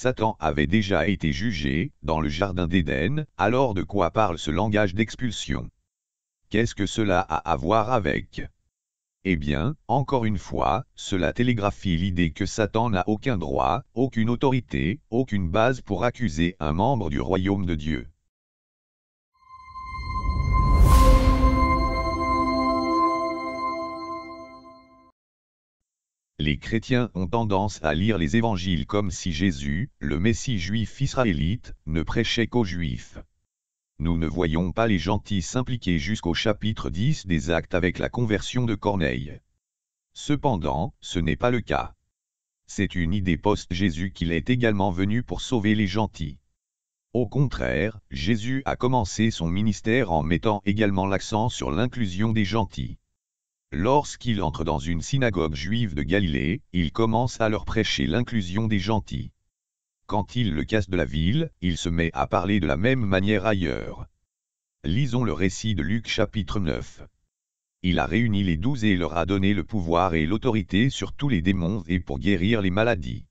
Satan avait déjà été jugé, dans le Jardin d'Éden, alors de quoi parle ce langage d'expulsion Qu'est-ce que cela a à voir avec eh bien, encore une fois, cela télégraphie l'idée que Satan n'a aucun droit, aucune autorité, aucune base pour accuser un membre du royaume de Dieu. Les chrétiens ont tendance à lire les évangiles comme si Jésus, le Messie juif israélite, ne prêchait qu'aux juifs. Nous ne voyons pas les gentils s'impliquer jusqu'au chapitre 10 des actes avec la conversion de Corneille. Cependant, ce n'est pas le cas. C'est une idée post-Jésus qu'il est également venu pour sauver les gentils. Au contraire, Jésus a commencé son ministère en mettant également l'accent sur l'inclusion des gentils. Lorsqu'il entre dans une synagogue juive de Galilée, il commence à leur prêcher l'inclusion des gentils. Quand il le casse de la ville, il se met à parler de la même manière ailleurs. Lisons le récit de Luc chapitre 9. Il a réuni les douze et leur a donné le pouvoir et l'autorité sur tous les démons et pour guérir les maladies.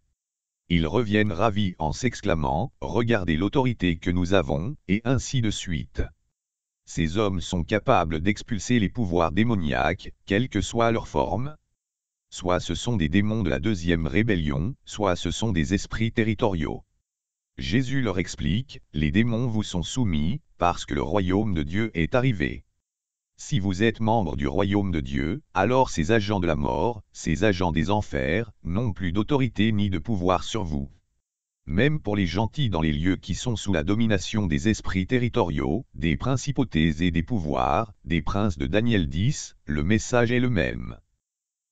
Ils reviennent ravis en s'exclamant, Regardez l'autorité que nous avons, et ainsi de suite ces hommes sont capables d'expulser les pouvoirs démoniaques, quelle que soit leur forme. Soit ce sont des démons de la deuxième rébellion, soit ce sont des esprits territoriaux. Jésus leur explique, les démons vous sont soumis, parce que le royaume de Dieu est arrivé. Si vous êtes membre du royaume de Dieu, alors ces agents de la mort, ces agents des enfers, n'ont plus d'autorité ni de pouvoir sur vous même pour les gentils dans les lieux qui sont sous la domination des esprits territoriaux, des principautés et des pouvoirs, des princes de Daniel 10, le message est le même.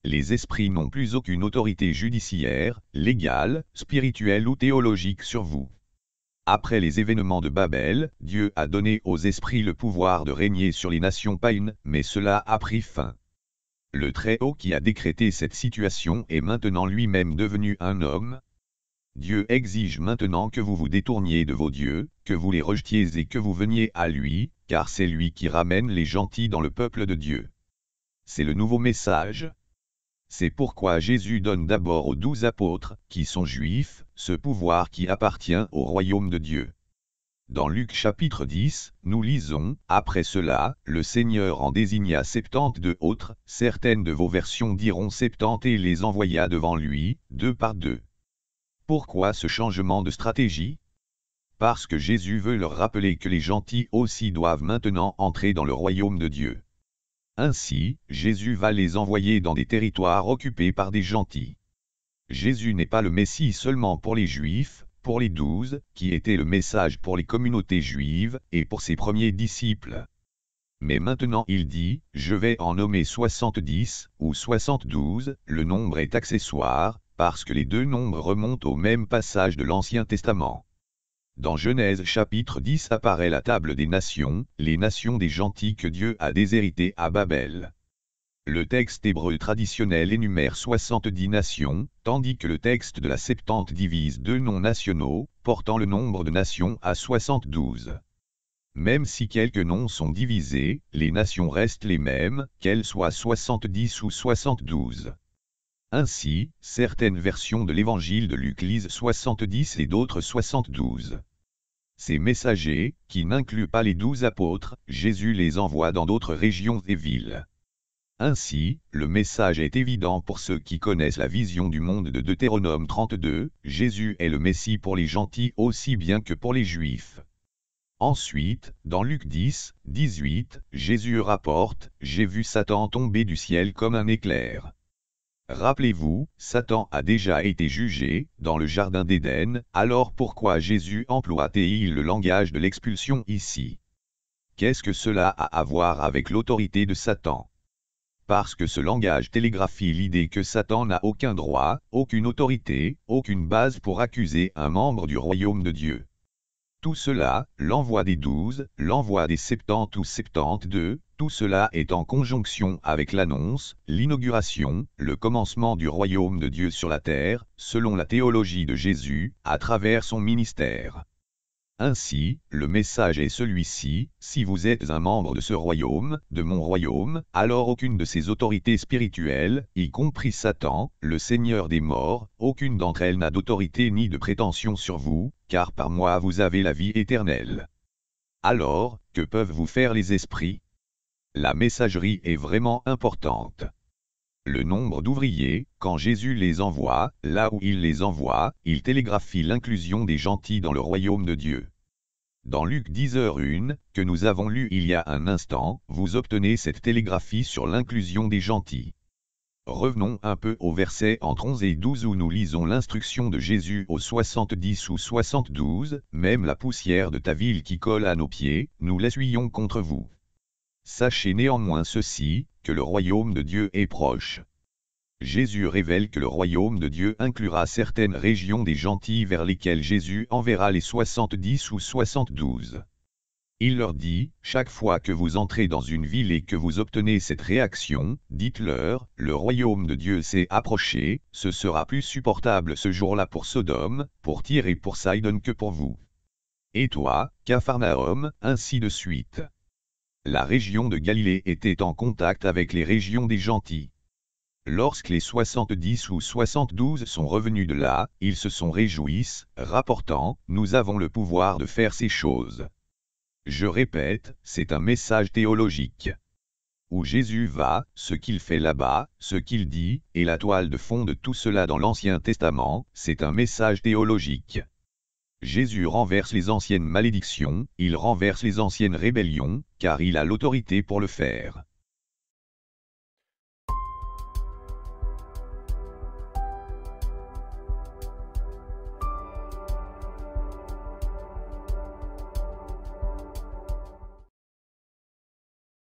Les esprits n'ont plus aucune autorité judiciaire, légale, spirituelle ou théologique sur vous. Après les événements de Babel, Dieu a donné aux esprits le pouvoir de régner sur les nations païennes, mais cela a pris fin. Le Très-Haut qui a décrété cette situation est maintenant lui-même devenu un homme, Dieu exige maintenant que vous vous détourniez de vos dieux, que vous les rejetiez et que vous veniez à lui, car c'est lui qui ramène les gentils dans le peuple de Dieu. C'est le nouveau message. C'est pourquoi Jésus donne d'abord aux douze apôtres, qui sont juifs, ce pouvoir qui appartient au royaume de Dieu. Dans Luc chapitre 10, nous lisons, Après cela, le Seigneur en désigna septante-deux autres, certaines de vos versions diront septante et les envoya devant lui, deux par deux. Pourquoi ce changement de stratégie Parce que Jésus veut leur rappeler que les gentils aussi doivent maintenant entrer dans le royaume de Dieu. Ainsi, Jésus va les envoyer dans des territoires occupés par des gentils. Jésus n'est pas le Messie seulement pour les Juifs, pour les douze, qui était le message pour les communautés juives, et pour ses premiers disciples. Mais maintenant il dit, je vais en nommer 70, ou 72, le nombre est accessoire, parce que les deux nombres remontent au même passage de l'Ancien Testament. Dans Genèse chapitre 10 apparaît la table des nations, les nations des gentils que Dieu a déshéritées à Babel. Le texte hébreu traditionnel énumère 70 nations, tandis que le texte de la Septante divise deux noms nationaux, portant le nombre de nations à 72. Même si quelques noms sont divisés, les nations restent les mêmes, qu'elles soient 70 ou 72. Ainsi, certaines versions de l'évangile de Luc lisent 70 et d'autres 72. Ces messagers, qui n'incluent pas les douze apôtres, Jésus les envoie dans d'autres régions et villes. Ainsi, le message est évident pour ceux qui connaissent la vision du monde de Deutéronome 32, Jésus est le Messie pour les gentils aussi bien que pour les juifs. Ensuite, dans Luc 10, 18, Jésus rapporte, J'ai vu Satan tomber du ciel comme un éclair. Rappelez-vous, Satan a déjà été jugé, dans le Jardin d'Éden, alors pourquoi Jésus emploie-t-il le langage de l'expulsion ici Qu'est-ce que cela a à voir avec l'autorité de Satan Parce que ce langage télégraphie l'idée que Satan n'a aucun droit, aucune autorité, aucune base pour accuser un membre du royaume de Dieu. Tout cela, l'envoi des douze, l'envoi des septante ou septante-deux, tout cela est en conjonction avec l'annonce, l'inauguration, le commencement du royaume de Dieu sur la terre, selon la théologie de Jésus, à travers son ministère. Ainsi, le message est celui-ci, si vous êtes un membre de ce royaume, de mon royaume, alors aucune de ces autorités spirituelles, y compris Satan, le Seigneur des morts, aucune d'entre elles n'a d'autorité ni de prétention sur vous, car par moi vous avez la vie éternelle. Alors, que peuvent vous faire les esprits la messagerie est vraiment importante. Le nombre d'ouvriers, quand Jésus les envoie, là où il les envoie, il télégraphie l'inclusion des gentils dans le royaume de Dieu. Dans Luc 10h1, que nous avons lu il y a un instant, vous obtenez cette télégraphie sur l'inclusion des gentils. Revenons un peu au verset entre 11 et 12 où nous lisons l'instruction de Jésus au 70 ou 72, même la poussière de ta ville qui colle à nos pieds, nous l'essuyons contre vous. Sachez néanmoins ceci, que le royaume de Dieu est proche. Jésus révèle que le royaume de Dieu inclura certaines régions des gentils vers lesquelles Jésus enverra les 70 ou 72. Il leur dit, chaque fois que vous entrez dans une ville et que vous obtenez cette réaction, dites-leur, le royaume de Dieu s'est approché, ce sera plus supportable ce jour-là pour Sodome, pour Tyr et pour Sidon que pour vous. Et toi, Capharnaüm, ainsi de suite la région de Galilée était en contact avec les régions des gentils. Lorsque les 70 ou 72 sont revenus de là, ils se sont réjouis, rapportant, nous avons le pouvoir de faire ces choses. Je répète, c'est un message théologique. Où Jésus va, ce qu'il fait là-bas, ce qu'il dit, et la toile de fond de tout cela dans l'Ancien Testament, c'est un message théologique. Jésus renverse les anciennes malédictions, il renverse les anciennes rébellions, car il a l'autorité pour le faire.